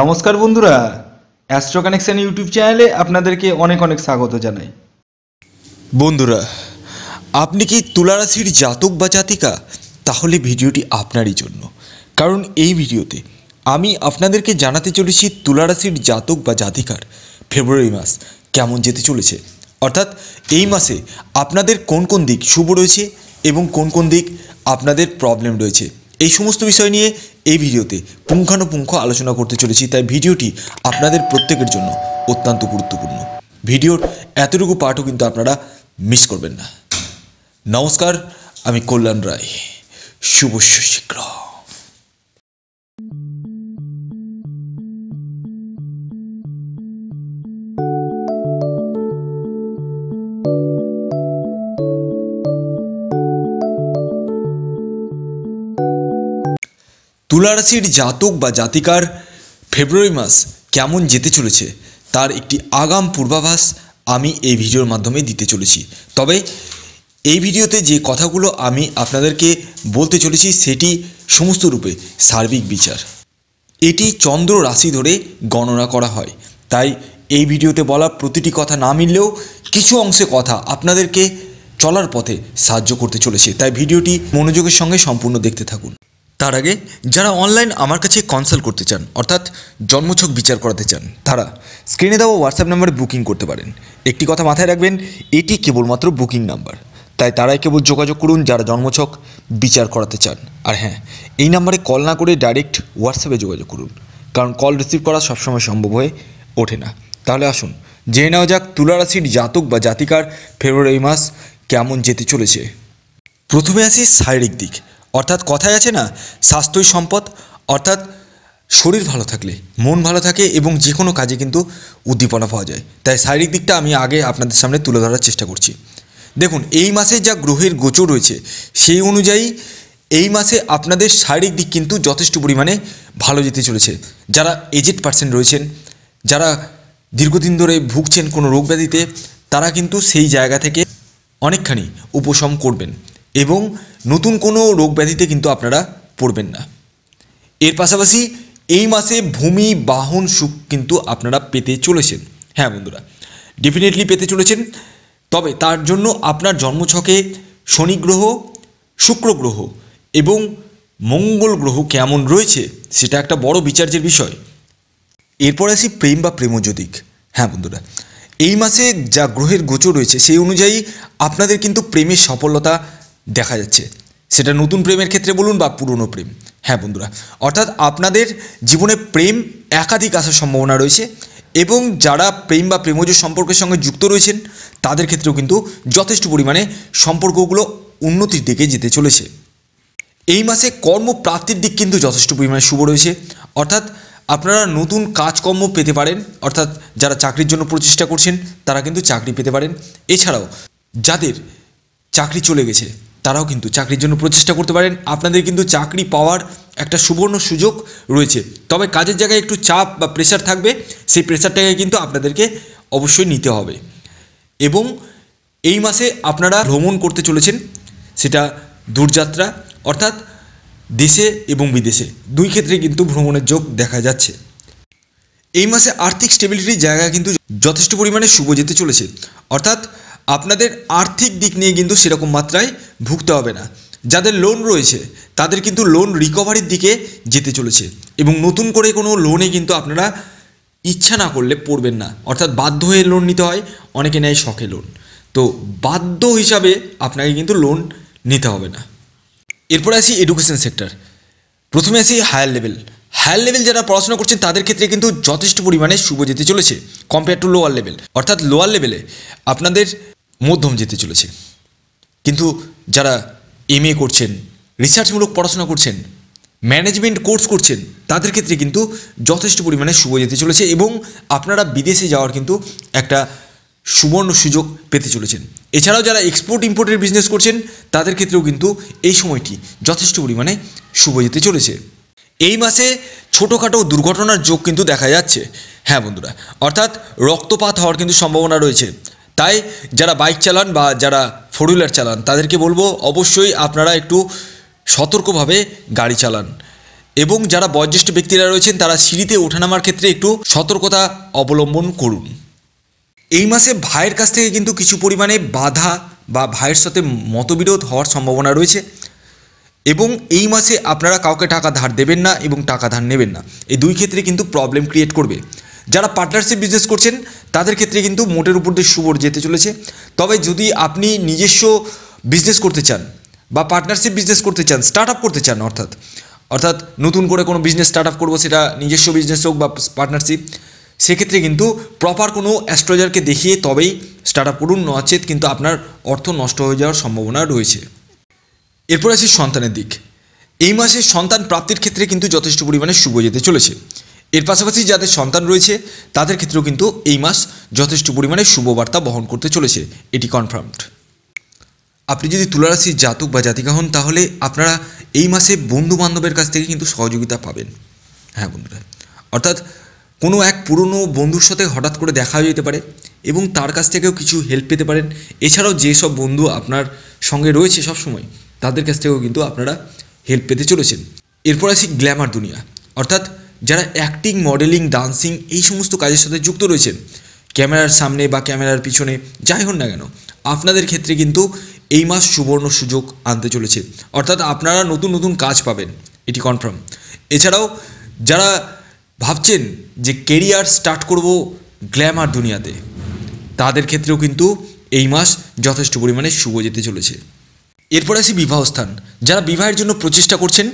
নমস্কার বন্ধুরা astro connection YouTube চ্যানেলে আপনাদেরকে অনেক অনেক স্বাগত জানাই বন্ধুরা আপনি কি তুলারাশির জাতক বা জাতিকা তাহলে ভিডিওটি আপনারই জন্য কারণ এই ভিডিওতে আমি আপনাদেরকে জানাতে চলেছি তুলারাশির জাতক বা জাতিকার ফেব্রুয়ারি মাস কেমন যেতে চলেছে অর্থাৎ এই মাসে আপনাদের কোন কোন দিক শুভ রয়েছে এবং কোন কোন দিক আপনাদের প্রবলেম রয়েছে এই সমস্ত বিষয় নিয়ে এই ভিডিওতে পুঙ্খানুপুঙ্খ আলোচনা করতে চলেছি তাই ভিডিওটি আপনাদের প্রত্যেকের জন্য অত্যন্ত গুরুত্বপূর্ণ ভিডিওর এতটুকু পাঠও কিন্তু আপনারা মিস করবেন না নমস্কার আমি কল্যাণ রায় শুভ শীঘ্র তুলা রাশির জাতক বা জাতিকার ফেব্রুয়ারি মাস কেমন যেতে চলেছে তার একটি আগাম পূর্বাভাস আমি এই ভিডিওর মাধ্যমে দিতে চলেছি তবে এই ভিডিওতে যে কথাগুলো আমি আপনাদেরকে বলতে চলেছি সেটি সমস্ত রূপে সার্বিক বিচার এটি চন্দ্র রাশি ধরে গণনা করা হয় তাই এই ভিডিওতে বলা প্রতিটি কথা না মিললেও কিছু অংশে কথা আপনাদেরকে চলার পথে সাহায্য করতে চলেছে তাই ভিডিওটি মনোযোগের সঙ্গে সম্পূর্ণ দেখতে থাকুন তার আগে যারা অনলাইন আমার কাছে কনসাল্ট করতে চান অর্থাৎ জন্মছক বিচার করাতে চান তারা স্ক্রিনে দেওয়া হোয়াটসঅ্যাপ নাম্বারে বুকিং করতে পারেন একটি কথা মাথায় রাখবেন এটি কেবলমাত্র বুকিং নাম্বার তাই তারাই কেবল যোগাযোগ করুন যারা জন্মছক বিচার করাতে চান আর হ্যাঁ এই নাম্বারে কল না করে ডাইরেক্ট হোয়াটসঅ্যাপে যোগাযোগ করুন কারণ কল রিসিভ করা সবসময় সম্ভব হয়ে ওঠে না তাহলে আসুন জেনে নেওয়া যাক তুলারাশির জাতক বা জাতিকার ফেব্রুয়ারি মাস কেমন যেতে চলেছে প্রথমে আসি শারীরিক দিক অর্থাৎ কথায় আছে না স্বাস্থ্যই সম্পদ অর্থাৎ শরীর ভালো থাকলে মন ভালো থাকে এবং যে কোনো কাজে কিন্তু উদ্দীপনা পাওয়া যায় তাই শারীরিক দিকটা আমি আগে আপনাদের সামনে তুলে ধরার চেষ্টা করছি দেখুন এই মাসে যা গ্রহের গোচর রয়েছে সেই অনুযায়ী এই মাসে আপনাদের শারীরিক দিক কিন্তু যথেষ্ট পরিমাণে ভালো যেতে চলেছে যারা এজেড পার্সেন্ট রয়েছেন যারা দীর্ঘদিন ধরে ভুগছেন কোনো রোগ ব্যাধিতে তারা কিন্তু সেই জায়গা থেকে অনেকখানি উপশম করবেন এবং নতুন কোনো রোগ ব্যাধিতে কিন্তু আপনারা পড়বেন না এর পাশাপাশি এই মাসে ভূমি বাহন সুখ কিন্তু আপনারা পেতে চলেছেন হ্যাঁ বন্ধুরা ডেফিনেটলি পেতে চলেছেন তবে তার জন্য আপনার জন্মছকে শনি গ্রহ শুক্র গ্রহ এবং মঙ্গল গ্রহ কেমন রয়েছে সেটা একটা বড় বিচার্যের বিষয় এরপর আসি প্রেম বা প্রেমজ্যোতিক হ্যাঁ বন্ধুরা এই মাসে যা গ্রহের গোচর রয়েছে সেই অনুযায়ী আপনাদের কিন্তু প্রেমের সফলতা দেখা যাচ্ছে সেটা নতুন প্রেমের ক্ষেত্রে বলুন বা পুরনো প্রেম হ্যাঁ বন্ধুরা অর্থাৎ আপনাদের জীবনে প্রেম একাধিক আসার সম্ভাবনা রয়েছে এবং যারা প্রেম বা প্রেমজ সম্পর্কের সঙ্গে যুক্ত রয়েছেন তাদের ক্ষেত্রেও কিন্তু যথেষ্ট পরিমাণে সম্পর্কগুলো উন্নতির দিকে যেতে চলেছে এই মাসে কর্মপ্রাপ্তির দিক কিন্তু যথেষ্ট পরিমাণে শুভ রয়েছে অর্থাৎ আপনারা নতুন কাজকর্ম পেতে পারেন অর্থাৎ যারা চাকরির জন্য প্রচেষ্টা করছেন তারা কিন্তু চাকরি পেতে পারেন এছাড়াও যাদের চাকরি চলে গেছে তারাও কিন্তু চাকরির জন্য প্রচেষ্টা করতে পারেন আপনাদের কিন্তু চাকরি পাওয়ার একটা সুবর্ণ সুযোগ রয়েছে তবে কাজের জায়গায় একটু চাপ বা প্রেশার থাকবে সেই প্রেশারটাকে কিন্তু আপনাদেরকে অবশ্যই নিতে হবে এবং এই মাসে আপনারা ভ্রমণ করতে চলেছেন সেটা দূরযাত্রা অর্থাৎ দেশে এবং বিদেশে দুই ক্ষেত্রে কিন্তু ভ্রমণের যোগ দেখা যাচ্ছে এই মাসে আর্থিক স্টেবিলিটির জায়গা কিন্তু যথেষ্ট পরিমাণে শুভ যেতে চলেছে অর্থাৎ আপনাদের আর্থিক দিক নিয়ে কিন্তু সেরকম মাত্রায় ভুগতে হবে না যাদের লোন রয়েছে তাদের কিন্তু লোন রিকভারির দিকে যেতে চলেছে এবং নতুন করে কোনো লোনে কিন্তু আপনারা ইচ্ছা না করলে পড়বেন না অর্থাৎ বাধ্য হয়ে লোন নিতে হয় অনেকে নেয় শখে লোন তো বাধ্য হিসাবে আপনাকে কিন্তু লোন নিতে হবে না এরপরে আসি এডুকেশন সেক্টর প্রথমে আসি হায়ার লেভেল হায়ার লেভেল যারা পড়াশোনা করছেন তাদের ক্ষেত্রে কিন্তু যথেষ্ট পরিমাণে শুভ যেতে চলেছে কম্পেয়ার টু লোয়ার লেভেল অর্থাৎ লোয়ার লেভেলে আপনাদের মধ্যম যেতে চলেছে কিন্তু যারা এম করছেন রিসার্চমূলক পড়াশোনা করছেন ম্যানেজমেন্ট কোর্স করছেন তাদের ক্ষেত্রে কিন্তু যথেষ্ট পরিমাণে শুভ যেতে চলেছে এবং আপনারা বিদেশে যাওয়ার কিন্তু একটা সুবর্ণ সুযোগ পেতে চলেছেন এছাড়াও যারা এক্সপোর্ট ইম্পোর্টের বিজনেস করছেন তাদের ক্ষেত্রেও কিন্তু এই সময়টি যথেষ্ট পরিমাণে শুভ যেতে চলেছে এই মাসে ছোটোখাটো দুর্ঘটনার যোগ কিন্তু দেখা যাচ্ছে হ্যাঁ বন্ধুরা অর্থাৎ রক্তপাত হওয়ার কিন্তু সম্ভাবনা রয়েছে তাই যারা বাইক চালান বা যারা ফোর হুইলার চালান তাদেরকে বলবো অবশ্যই আপনারা একটু সতর্কভাবে গাড়ি চালান এবং যারা বয়োজ্যেষ্ঠ ব্যক্তিরা রয়েছেন তারা সিঁড়িতে ওঠানামার ক্ষেত্রে একটু সতর্কতা অবলম্বন করুন এই মাসে ভাইয়ের কাছ থেকে কিন্তু কিছু পরিমাণে বাধা বা ভাইয়ের সাথে মতবিরোধ হওয়ার সম্ভাবনা রয়েছে এবং এই মাসে আপনারা কাউকে টাকা ধার দেবেন না এবং টাকা ধার নেবেন না এই দুই ক্ষেত্রে কিন্তু প্রবলেম ক্রিয়েট করবে যারা পার্টনারশিপ বিজনেস করছেন তাদের ক্ষেত্রে কিন্তু মোটের উপর দিয়ে সুবর যেতে চলেছে তবে যদি আপনি নিজস্ব বিজনেস করতে চান বা পার্টনারশিপ বিজনেস করতে চান স্টার্ট আপ করতে চান অর্থাৎ অর্থাৎ নতুন করে কোনো বিজনেস স্টার্ট আপ করবো সেটা নিজস্ব বিজনেস হোক বা পার্টনারশিপ সেক্ষেত্রে কিন্তু প্রপার কোনো অ্যাস্ট্রোলজারকে দেখিয়ে তবেই স্টার্ট আপ করুন নচেত কিন্তু আপনার অর্থ নষ্ট হয়ে যাওয়ার সম্ভাবনা রয়েছে এরপর আসি সন্তানের দিক এই মাসে সন্তান প্রাপ্তির ক্ষেত্রে কিন্তু যথেষ্ট পরিমাণে শুভ যেতে চলেছে এর পাশাপাশি যাদের সন্তান রয়েছে তাদের ক্ষেত্রেও কিন্তু এই মাস যথেষ্ট পরিমাণে শুভবার্তা বহন করতে চলেছে এটি কনফার্মড আপনি যদি তুলারাশির জাতক বা জাতিকা হন তাহলে আপনারা এই মাসে বন্ধু বান্ধবের কাছ থেকে কিন্তু সহযোগিতা পাবেন হ্যাঁ বন্ধুরা অর্থাৎ কোনো এক পুরনো বন্ধুর সাথে হঠাৎ করে দেখা হয়ে যেতে পারে এবং তার কাছ থেকেও কিছু হেল্প পেতে পারেন এছাড়াও যেসব বন্ধু আপনার সঙ্গে রয়েছে সবসময় তাদের কাছ থেকেও কিন্তু আপনারা হেল্প পেতে চলেছেন এরপর আসি গ্ল্যামার দুনিয়া অর্থাৎ যারা অ্যাক্টিং মডেলিং ডান্সিং এই সমস্ত কাজের সাথে যুক্ত রয়েছেন ক্যামেরার সামনে বা ক্যামেরার পিছনে যাই হোক না কেন আপনাদের ক্ষেত্রে কিন্তু এই মাস সুবর্ণ সুযোগ আনতে চলেছে অর্থাৎ আপনারা নতুন নতুন কাজ পাবেন এটি কনফার্ম এছাড়াও যারা ভাবছেন যে কেরিয়ার স্টার্ট করব গ্ল্যামার দুনিয়াতে তাদের ক্ষেত্রেও কিন্তু এই মাস যথেষ্ট পরিমাণে শুভ যেতে চলেছে এরপর আসি বিবাহস্থান যারা বিবাহের জন্য প্রচেষ্টা করছেন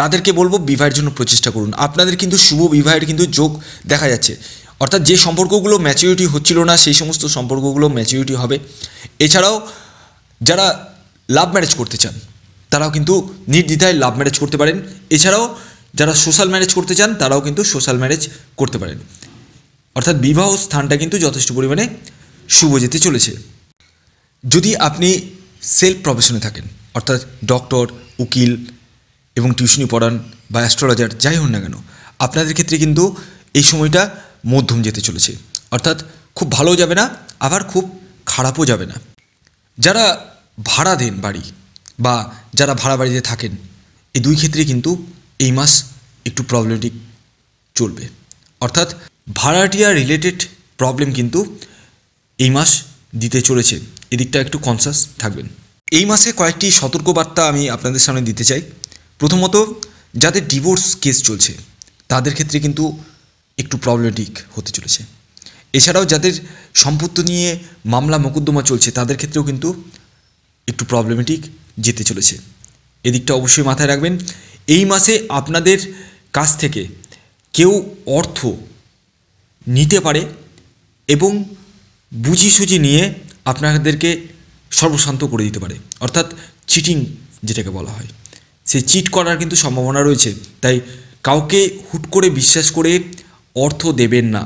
তাদেরকে বলবো বিবাহের জন্য প্রচেষ্টা করুন আপনাদের কিন্তু শুভ বিবাহের কিন্তু যোগ দেখা যাচ্ছে অর্থাৎ যে সম্পর্কগুলো ম্যাচিউরিটি হচ্ছিল না সেই সমস্ত সম্পর্কগুলো ম্যাচিউরিটি হবে এছাড়াও যারা লাভ ম্যারেজ করতে চান তারাও কিন্তু নির্দ্বিধায় লাভ ম্যারেজ করতে পারেন এছাড়াও যারা সোশ্যাল ম্যারেজ করতে চান তারাও কিন্তু সোশ্যাল ম্যারেজ করতে পারেন অর্থাৎ বিবাহ স্থানটা কিন্তু যথেষ্ট পরিমাণে শুভ যেতে চলেছে যদি আপনি সেলফ প্রফেশনে থাকেন অর্থাৎ ডক্টর উকিল এবং টিউশনি পড়ান বা অ্যাস্ট্রোলজার যাই হোক না কেন আপনাদের ক্ষেত্রে কিন্তু এই সময়টা মধ্যম যেতে চলেছে অর্থাৎ খুব ভালো যাবে না আবার খুব খারাপও যাবে না যারা ভাড়া দেন বাড়ি বা যারা ভাড়া বাড়িতে থাকেন এই দুই ক্ষেত্রে কিন্তু এই মাস একটু প্রবলেমেটিক চলবে অর্থাৎ ভাড়াটিয়া রিলেটেড প্রবলেম কিন্তু এই মাস দিতে চলেছে এদিকটা একটু কনসাস থাকবেন এই মাসে কয়েকটি সতর্কবার্তা আমি আপনাদের সামনে দিতে চাই প্রথমত যাদের ডিভোর্স কেস চলছে তাদের ক্ষেত্রে কিন্তু একটু প্রবলেমেটিক হতে চলেছে এছাড়াও যাদের সম্পত্তি নিয়ে মামলা মোকদ্দমা চলছে তাদের ক্ষেত্রেও কিন্তু একটু প্রবলেমেটিক যেতে চলেছে এদিকটা অবশ্যই মাথায় রাখবেন এই মাসে আপনাদের কাছ থেকে কেউ অর্থ নিতে পারে এবং বুঝি সুঝি নিয়ে আপনাদেরকে সর্বশান্ত করে দিতে পারে অর্থাৎ চিটিং যেটাকে বলা হয় সে চিট করার কিন্তু সম্ভাবনা রয়েছে তাই কাউকে হুট করে বিশ্বাস করে অর্থ দেবেন না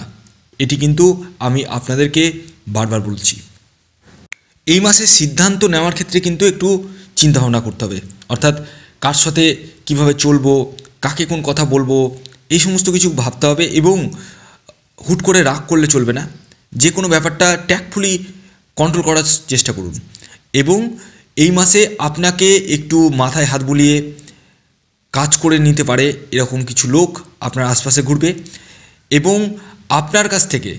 এটি কিন্তু আমি আপনাদেরকে বারবার বলছি এই মাসে সিদ্ধান্ত নেওয়ার ক্ষেত্রে কিন্তু একটু চিন্তাভাবনা করতে হবে অর্থাৎ কার সাথে কিভাবে চলবো কাকে কোন কথা বলবো এই সমস্ত কিছু ভাবতে হবে এবং হুট করে রাগ করলে চলবে না যে কোনো ব্যাপারটা ট্যাকফুলি কন্ট্রোল করার চেষ্টা করুন এবং এই মাসে আপনাকে একটু মাথায় হাত বুলিয়ে কাজ করে নিতে পারে এরকম কিছু লোক আপনার আশপাশে ঘুরবে এবং আপনার কাছ থেকে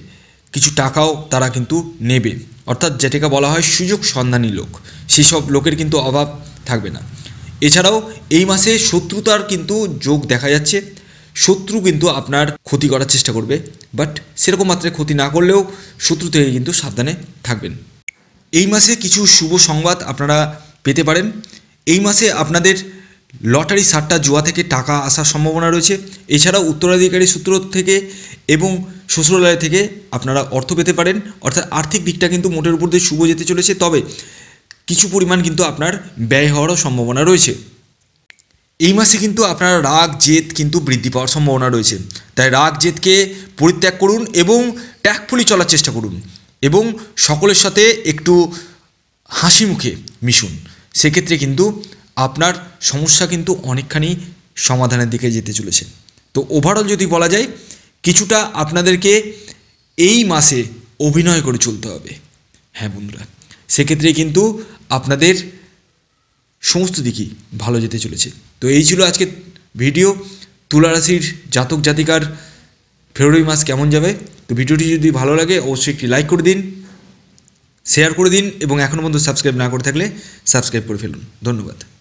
কিছু টাকাও তারা কিন্তু নেবে অর্থাৎ যেটাকে বলা হয় সুযোগ সন্ধানী লোক সেসব লোকের কিন্তু অভাব থাকবে না এছাড়াও এই মাসে শত্রুতার কিন্তু যোগ দেখা যাচ্ছে শত্রু কিন্তু আপনার ক্ষতি করার চেষ্টা করবে বাট সেরকম মাত্রায় ক্ষতি না করলেও শত্রু থেকে কিন্তু সাবধানে থাকবেন এই মাসে কিছু শুভ সংবাদ আপনারা পেতে পারেন এই মাসে আপনাদের লটারি সারটা জুয়া থেকে টাকা আসার সম্ভাবনা রয়েছে এছাড়াও উত্তরাধিকারী সূত্র থেকে এবং শ্বশুরালয় থেকে আপনারা অর্থ পেতে পারেন অর্থাৎ আর্থিক দিকটা কিন্তু মোটের উপর দিয়ে শুভ যেতে চলেছে তবে কিছু পরিমাণ কিন্তু আপনার ব্যয় হওয়ারও সম্ভাবনা রয়েছে এই মাসে কিন্তু আপনার রাগ জেদ কিন্তু বৃদ্ধি পাওয়ার সম্ভাবনা রয়েছে তাই রাগ জেদকে পরিত্যাগ করুন এবং ট্যাগফুলি চলার চেষ্টা করুন এবং সকলের সাথে একটু হাসি মুখে মিশুন সেক্ষেত্রে কিন্তু আপনার সমস্যা কিন্তু অনেকখানি সমাধানের দিকে যেতে চলেছে তো ওভারঅল যদি বলা যায় কিছুটা আপনাদেরকে এই মাসে অভিনয় করে চলতে হবে হ্যাঁ বন্ধুরা সেক্ষেত্রে কিন্তু আপনাদের সমস্ত দিকই ভালো যেতে চলেছে তো এই ছিল আজকে ভিডিও তুলারাশির জাতক জাতিকার ফেব্রুয়ারি মাস কেমন যাবে তো ভিডিওটি যদি ভালো লাগে অবশ্যই একটি লাইক করে দিন শেয়ার করে দিন এবং এখনও পর্যন্ত সাবস্ক্রাইব না করে থাকলে সাবস্ক্রাইব করে ফেলুন ধন্যবাদ